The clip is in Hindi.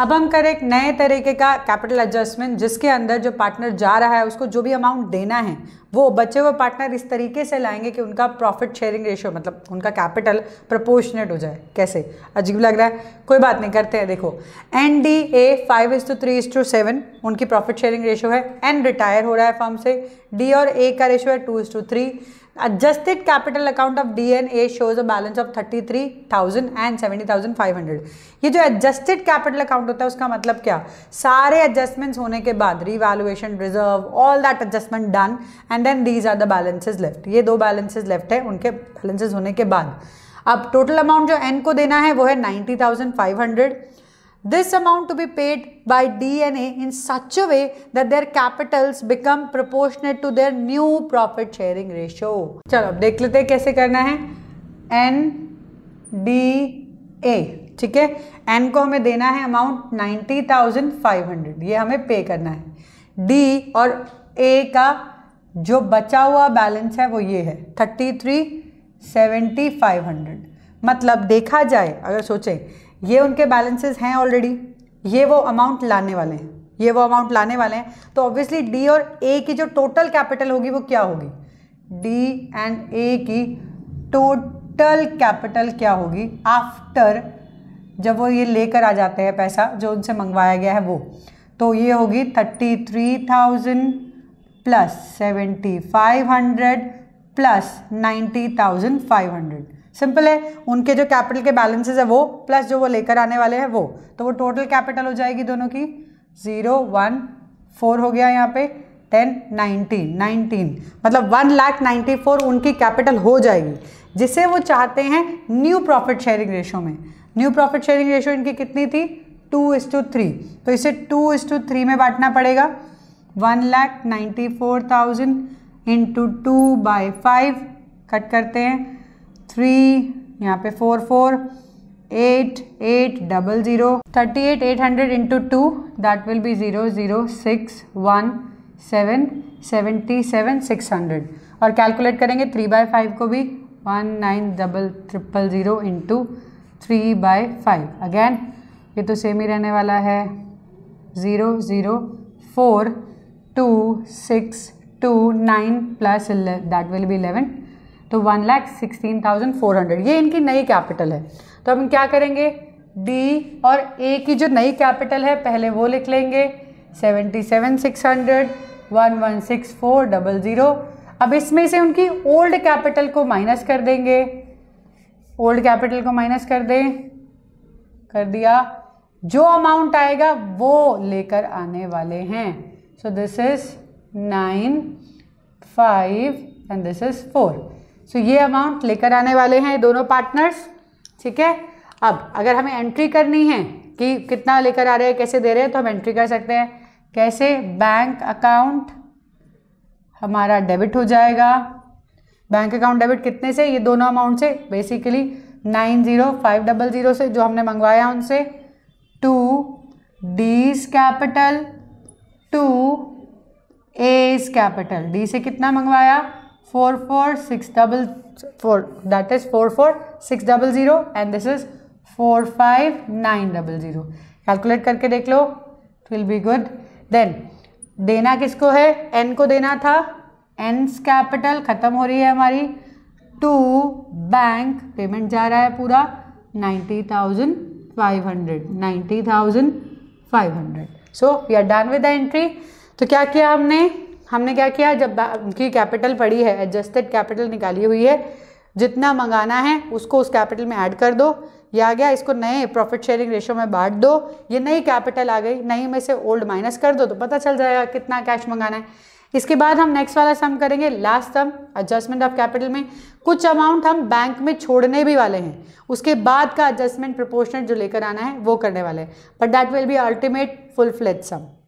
अब हम करें एक नए तरीके का कैपिटल एडजस्टमेंट जिसके अंदर जो पार्टनर जा रहा है उसको जो भी अमाउंट देना है वो बचे हुए पार्टनर इस तरीके से लाएंगे कि उनका प्रॉफिट शेयरिंग रेशियो मतलब उनका कैपिटल प्रपोर्शनेट हो जाए कैसे अजीब लग रहा है कोई बात नहीं करते हैं देखो N D A five is to three is to seven उनकी प्रॉफिट शेयरिंग रेशियो है एन रिटायर हो रहा है फॉर्म से डी और ए का रेशियो है two is to three adjusted capital account of dna shows a balance of 33000 and 70500 ये जो adjusted capital account होता है उसका मतलब क्या सारे adjustments होने के बाद revaluation reserve all that adjustment done and then these are the balances left ये दो balances left है उनके balances होने के बाद अब total amount जो n को देना है वो है 90500 This amount to be paid by DNA in such a way that their capitals become proportionate to their new profit sharing ratio. चलो अब देख लेते हैं कैसे करना है एन डी ए ठीक है एन को हमें देना है amount ninety thousand five hundred ये हमें पे करना है डी और ए का जो बचा हुआ बैलेंस है वो ये है thirty three seventy five hundred मतलब देखा जाए अगर सोचें ये उनके बैलेंसेस हैं ऑलरेडी ये वो अमाउंट लाने वाले हैं ये वो अमाउंट लाने वाले हैं तो ऑब्वियसली डी और ए की जो टोटल कैपिटल होगी वो क्या होगी डी एंड ए की टोटल कैपिटल क्या होगी आफ्टर जब वो ये लेकर आ जाते हैं पैसा जो उनसे मंगवाया गया है वो तो ये होगी thirty three thousand plus seventy five hundred plus ninety thousand five hundred simple है उनके जो कैपिटल के बैलेंसेज है वो प्लस जो वो लेकर आने वाले हैं वो तो वो टोटल कैपिटल हो जाएगी दोनों की ज़ीरो वन फोर हो गया यहाँ पे टेन नाइनटीन नाइनटीन मतलब वन लाख नाइन्टी फोर उनकी कैपिटल हो जाएगी जिसे वो चाहते हैं न्यू प्रॉफिट शेयरिंग रेशो में न्यू प्रॉफिट शेयरिंग रेशो इनकी कितनी थी टू इस टू थ्री तो इसे टू इस टू थ्री में बांटना पड़ेगा one lakh ninety four thousand into two by five cut करते हैं थ्री यहाँ पे four four eight eight double zero thirty eight eight hundred into two that will be zero zero six one seven seventy seven six hundred और कैलकुलेट करेंगे थ्री बाय फाइव को भी one nine double triple zero into three by five again ये तो सेम ही रहने वाला है zero zero four two six two nine plus that will be eleven तो one lakh sixteen thousand four hundred ये इनकी नई कैपिटल है तो हम क्या करेंगे डी और ए की जो नई कैपिटल है पहले वो लिख लेंगे seventy seven six hundred one one six four double zero अब इसमें से उनकी ओल्ड कैपिटल को माइनस कर देंगे ओल्ड कैपिटल को माइनस कर दें कर दिया जो अमाउंट आएगा वो लेकर आने वाले हैं so this is nine five and this is four so so, ये अमाउंट लेकर आने वाले हैं दोनों पार्टनर्स ठीक है अब अगर हमें एंट्री करनी है कि कितना लेकर आ रहे हैं कैसे दे रहे हैं तो हम एंट्री कर सकते हैं कैसे बैंक अकाउंट हमारा डेबिट हो जाएगा बैंक अकाउंट डेबिट कितने से ये दोनों अमाउंट से basically nine zero five double zero से जो हमने मंगवाया उनसे to D's capital to A's capital D से कितना मंगवाया four four six double four that is four four six double zero and this is four five nine double zero calculate करके देख लो it will be good then देना किसको है एन को देना था एन कैपिटल ख़त्म हो रही है हमारी टू बैंक पेमेंट जा रहा है पूरा ninety thousand five hundred ninety thousand five hundred so we are done with the entry तो क्या किया हमने हमने क्या किया जब की कैपिटल पड़ी है एडजस्टेड कैपिटल निकाली हुई है जितना मंगाना है उसको उस कैपिटल में ऐड कर दो या आ गया इसको नए प्रॉफिट शेयरिंग रेशो में बांट दो ये नई कैपिटल आ गई नई में से ओल्ड माइनस कर दो तो पता चल जाएगा कितना कैश मंगाना है इसके बाद हम नेक्स्ट वाला सम करेंगे last sum adjustment of capital में कुछ अमाउंट हम बैंक में छोड़ने भी वाले हैं उसके बाद का एडजस्टमेंट प्रपोर्शनल जो लेकर आना है वो करने वाले हैं but that will be ultimate full fledge some